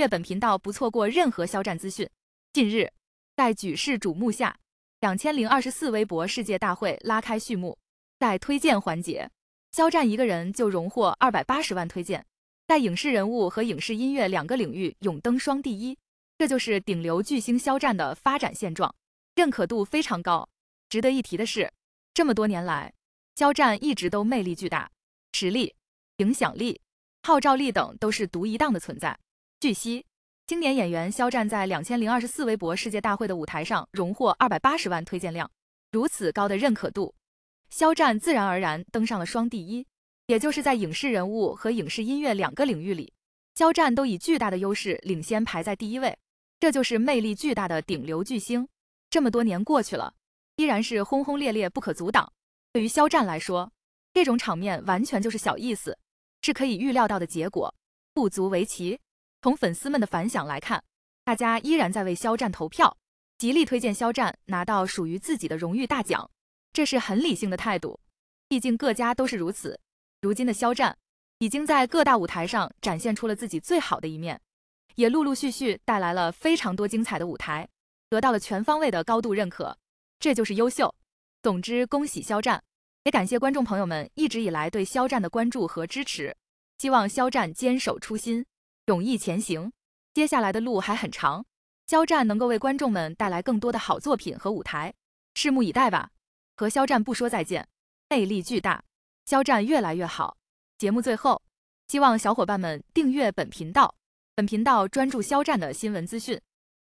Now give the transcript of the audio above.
阅本频道，不错过任何肖战资讯。近日，在举世瞩目下，两千零二十四微博世界大会拉开序幕。在推荐环节，肖战一个人就荣获二百八十万推荐，在影视人物和影视音乐两个领域勇登双第一。这就是顶流巨星肖战的发展现状，认可度非常高。值得一提的是，这么多年来，肖战一直都魅力巨大，实力、影响力、号召力等都是独一档的存在。据悉，青年演员肖战在两千零二十四微博世界大会的舞台上荣获二百八十万推荐量，如此高的认可度，肖战自然而然登上了双第一，也就是在影视人物和影视音乐两个领域里，肖战都以巨大的优势领先排在第一位。这就是魅力巨大的顶流巨星，这么多年过去了，依然是轰轰烈烈不可阻挡。对于肖战来说，这种场面完全就是小意思，是可以预料到的结果，不足为奇。从粉丝们的反响来看，大家依然在为肖战投票，极力推荐肖战拿到属于自己的荣誉大奖，这是很理性的态度。毕竟各家都是如此。如今的肖战已经在各大舞台上展现出了自己最好的一面，也陆陆续续带来了非常多精彩的舞台，得到了全方位的高度认可。这就是优秀。总之，恭喜肖战，也感谢观众朋友们一直以来对肖战的关注和支持。希望肖战坚守初心。勇毅前行，接下来的路还很长。肖战能够为观众们带来更多的好作品和舞台，拭目以待吧。和肖战不说再见，魅力巨大，肖战越来越好。节目最后，希望小伙伴们订阅本频道，本频道专注肖战的新闻资讯。